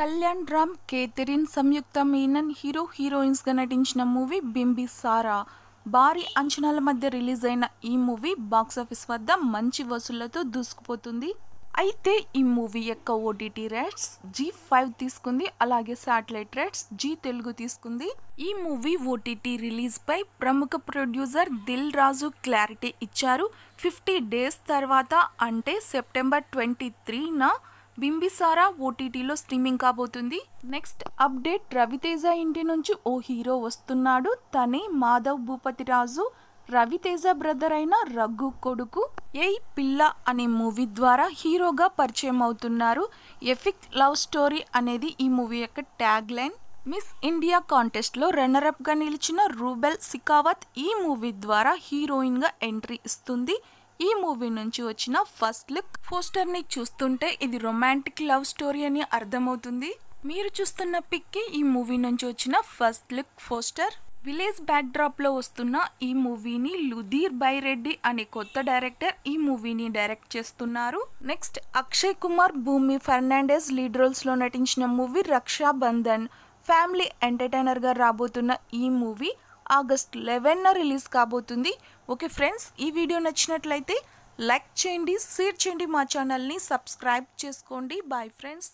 Kalyan Ram Catherine Samyuktha Menon hero హీరోయిన్స్గా నటించిన movie బింబి సారా భారీ అంచనాల మధ్య రిలీజ్ అయిన ఈ మూవీ బాక్సాఫీస్ వద్ద మంచి వసూళ్లతో దూసుకుపోతుంది అయితే ఈ మూవీ యొక్క ఓటీటీ రైట్స్ జీ ఫైవ్ తీసుకుంది అలాగే శాటిలైట్ రైట్స్ జీ తెలుగు తీసుకుంది ఈ మూవీ ఓటీటీ రిలీజ్పై ప్రముఖ ప్రొడ్యూసర్ దిల్ రాజు క్లారిటీ ఇచ్చారు ఫిఫ్టీ డేస్ తర్వాత అంటే సెప్టెంబర్ ట్వంటీ త్రీన బింబిసారా ఓటీటీలో స్ట్రీమింగ్ కాబోతుంది నెక్స్ట్ అప్డేట్ రవితేజ ఇంటి నుంచి ఓ హీరో వస్తున్నాడు తనే మాధవ్ భూపతిరాజు రవితేజ బ్రదర్ అయిన రఘు కొడుకు ఏ పిల్ల అనే మూవీ ద్వారా హీరోగా పరిచయం అవుతున్నారు ఎఫిక్ లవ్ స్టోరీ అనేది ఈ మూవీ యొక్క ట్యాగ్ లైన్ మిస్ ఇండియా కాంటెస్ట్లో రన్నరప్గా నిలిచిన రూబెల్ సికావత్ ఈ మూవీ ద్వారా హీరోయిన్గా ఎంట్రీ ఇస్తుంది ఈ మూవీ నుంచి వచ్చిన ఫస్ట్ లుక్ పోస్టర్ని చూస్తుంటే ఇది రొమాంటిక్ లవ్ స్టోరీ అని అర్థమవుతుంది మీరు చూస్తున్న పిక్కి ఈ మూవీ నుంచి వచ్చిన ఫస్ట్ లుక్ పోస్టర్ విలేజ్ బ్యాక్డ్రాప్లో వస్తున్న ఈ మూవీని లుధీర్ బైరెడ్డి అనే కొత్త డైరెక్టర్ ఈ మూవీని డైరెక్ట్ చేస్తున్నారు నెక్స్ట్ అక్షయ్ కుమార్ భూమి ఫెర్నాండెస్ లీడ్ లో నటించిన మూవీ రక్షాబంధన్ ఫ్యామిలీ ఎంటర్టైనర్గా రాబోతున్న ఈ మూవీ ఆగస్ట్ లెవెన్న రిలీజ్ కాబోతుంది ఓకే ఫ్రెండ్స్ ఈ వీడియో నచ్చినట్లయితే లైక్ చేయండి షేర్ చేయండి మా ఛానల్ని సబ్స్క్రైబ్ చేసుకోండి బాయ్ ఫ్రెండ్స్